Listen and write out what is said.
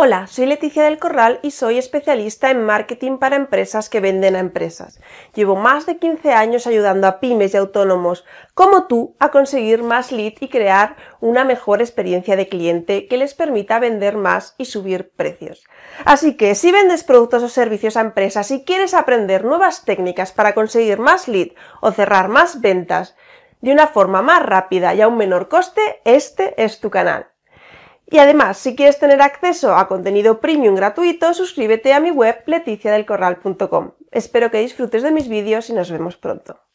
Hola, soy Leticia del Corral y soy especialista en marketing para empresas que venden a empresas. Llevo más de 15 años ayudando a pymes y autónomos como tú a conseguir más lead y crear una mejor experiencia de cliente que les permita vender más y subir precios. Así que si vendes productos o servicios a empresas y quieres aprender nuevas técnicas para conseguir más lead o cerrar más ventas de una forma más rápida y a un menor coste, este es tu canal. Y además, si quieres tener acceso a contenido premium gratuito, suscríbete a mi web leticiadelcorral.com. Espero que disfrutes de mis vídeos y nos vemos pronto.